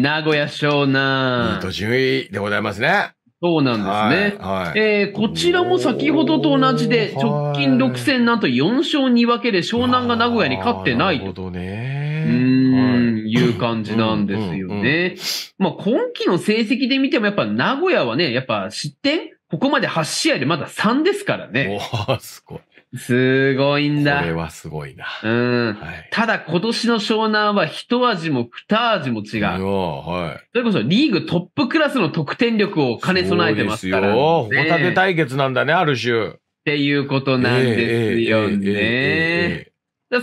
名古屋湘南。と順位でございますね。そうなんですね。はいはい、えー、こちらも先ほどと同じで、直近6戦なんと4勝2分けで湘南が名古屋に勝ってないと。なるほどね。うん、はい、いう感じなんですよね。まあ今季の成績で見てもやっぱ名古屋はね、やっぱ失点ここまで8試合でまだ3ですからね。おー、すごい。すごいんだ。これはすごいな。うん。はい、ただ今年の湘南は一味も二味も違う。はい。それこそリーグトップクラスの得点力を兼ね備えてますから、ね。そうですよ。ホタテ対決なんだね、ある種。っていうことなんですよね。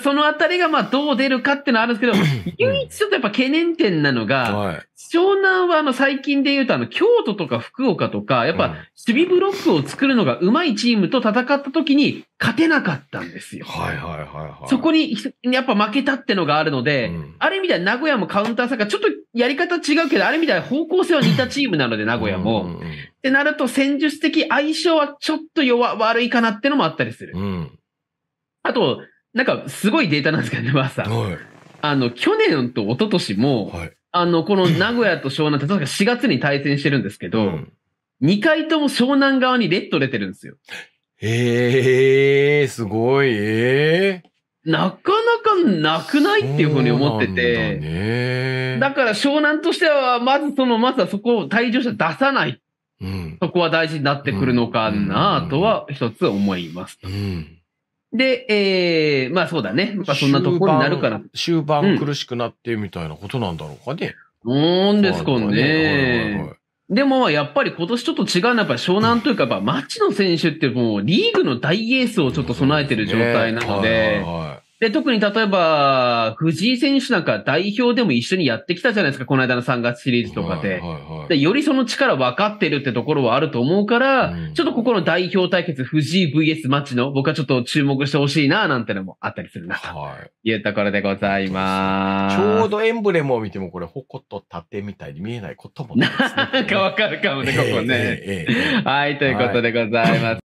そのあたりがまあどう出るかっていうのはあるんですけど、唯一ちょっとやっぱ懸念点なのが、湘南はあの最近で言うとあの京都とか福岡とか、やっぱ守備ブロックを作るのが上手いチームと戦った時に勝てなかったんですよ。はいはいはい、はい、そこにやっぱ負けたってのがあるので、うん、あれみたいは名古屋もカウンターさがちょっとやり方違うけど、あれみたいは方向性は似たチームなので名古屋も。うんうんうん、ってなると戦術的相性はちょっと弱、悪いかなってのもあったりする。うんあと、なんかすごいデータなんですけどね、ばあさん。はい。あの、去年と一昨年も、はい、あの、この名古屋と湘南って確か4月に対戦してるんですけど、うん、2回とも湘南側にレッド出てるんですよ。へえー、すごい、えー。なかなかなくないっていうふうに思ってて。だだから湘南としては、まずその、まずはそこを退場者出さない。うん、そこは大事になってくるのかなとは一つ思います。うん、うんで、ええー、まあそうだね。まあそんなとこになるから。終盤苦しくなってみたいなことなんだろうかね。なんですかね。ねでも、やっぱり今年ちょっと違うのは、やっぱ湘南というか、やっぱ町の選手ってもうリーグの大エースをちょっと備えてる状態なので、で、特に例えば、藤井選手なんか代表でも一緒にやってきたじゃないですか、この間の3月シリーズとかで。でよりその力分かってるってところはあると思うから、うん、ちょっとここの代表対決、藤井 VS マッチの、僕はちょっと注目してほしいな、なんてのもあったりするな、というところでございます、ちょうどエンブレムを見ても、これ、矛と盾みたいに見えないこともない、ね、なんかわかるかもね、ここね。えーえーえー、はい、ということでございます。はい